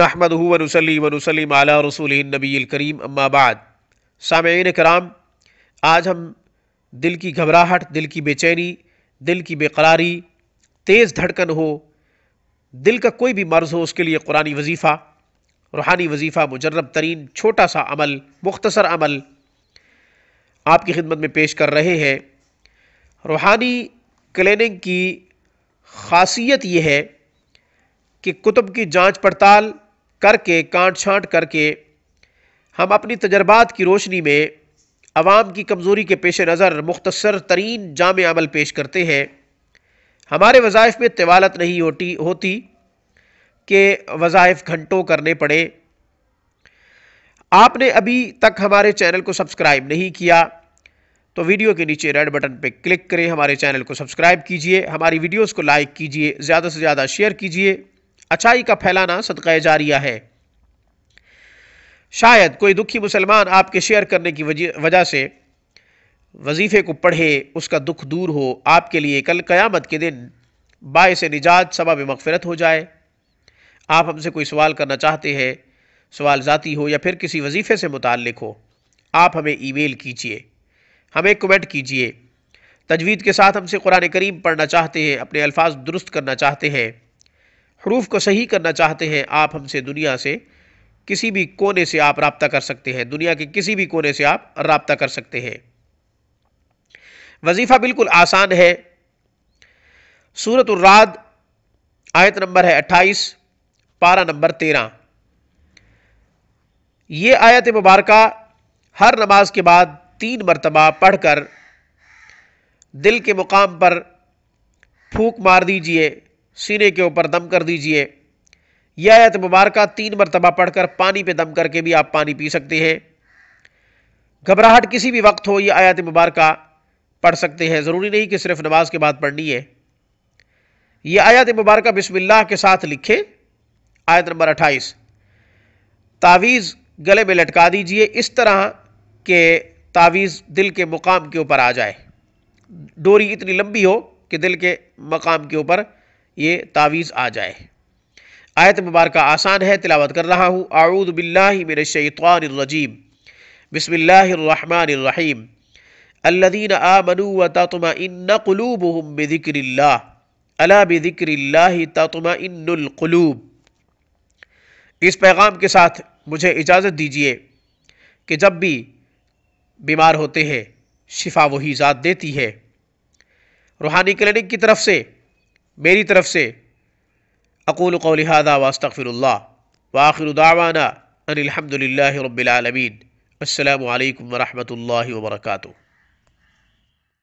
नहमद वनसली वनसलीम आला रसूल नबील करीम अम्माबाद साम कराम आज हम दिल की घबराहट दिल की बेचैनी दिल की बेकरारी तेज़ धड़कन हो दिल का कोई भी मर्ज़ हो उसके लिए कुरानी वजीफ़ा रूहानी वजीफ़ा मुजरब तरीन छोटा सा अमल मुख्तसर अमल आपकी खिदमत में पेश कर रहे हैं रूहानी क्लिनिक की खासियत ये है कि कुतुब की जांच पड़ताल करके काट छाँट करके हम अपनी तजर्बात की रोशनी में आवाम की कमज़ोरी के पेश नज़र मुख्तसर तरीन जाम अमल पेश करते हैं हमारे वज़ाइफ में तवालत नहीं होती होती कि वज़ाइफ घंटों करने पड़े आपने अभी तक हमारे चैनल को सब्सक्राइब नहीं किया तो वीडियो के नीचे रेड बटन पर क्लिक करें हमारे चैनल को सब्सक्राइब कीजिए हमारी वीडियोज़ को लाइक कीजिए ज़्यादा से ज़्यादा शेयर कीजिए अच्छाई का फैलाना सदका जारिया है शायद कोई दुखी मुसलमान आपके शेयर करने की वजह से वजीफ़े को पढ़े उसका दुख दूर हो आपके लिए कल क़यामत के दिन बायस निजात में मगफ़रत हो जाए आप हमसे कोई सवाल करना चाहते हैं सवाल ज़ाती हो या फिर किसी वजीफ़े से मुतक हो आप हमें ईमेल कीजिए हमें कमेंट कीजिए तजवीद के साथ हमसे कुरान करीम पढ़ना चाहते हैं अपने अल्फाज दुरुस्त करना चाहते हैं हरूफ को सही करना चाहते हैं आप हमसे दुनिया से किसी भी कोने से आप रबता कर सकते हैं दुनिया के किसी भी कोने से आप रबता कर सकते हैं वजीफ़ा बिल्कुल आसान है सूरत रात आयत नंबर है 28 पारा नंबर 13 ये आयत मुबारक हर नमाज के बाद तीन मरतबा पढ़कर दिल के मुकाम पर फूक मार दीजिए सीने के ऊपर दम कर दीजिए यह आयत मुबारक तीन मरतबा पढ़कर पानी पे दम करके भी आप पानी पी सकते हैं घबराहट किसी भी वक्त हो यह आयत मुबारक पढ़ सकते हैं ज़रूरी नहीं कि सिर्फ नमाज के बाद पढ़नी है यह आयत मुबारक बिस्मिल्लाह के साथ लिखें आयत नंबर अट्ठाईस तावीज़ गले में लटका दीजिए इस तरह के तावीज़ दिल के मुकाम के ऊपर आ जाए डोरी इतनी लंबी हो कि दिल के मकाम के ऊपर ये तावीज़ आ जाए आयत मुबारक आसान है तिलावत कर रहा हूँ आऊद मेरे बसमीम अल्लदीन الذين آمنوا وتطمئن قلوبهم بذكر الله बिक्रिल्ला अला الله تطمئن القلوب इस पैगाम के साथ मुझे इजाज़त दीजिए कि जब भी बीमार होते हैं शिफा वही ज़ात देती है रूहानी क्लिनिक की तरफ से میری طرف سے اقول قولی هذا واستغفر الله واخر دعوانا ان الحمد لله رب العالمين السلام عليكم ورحمه الله وبركاته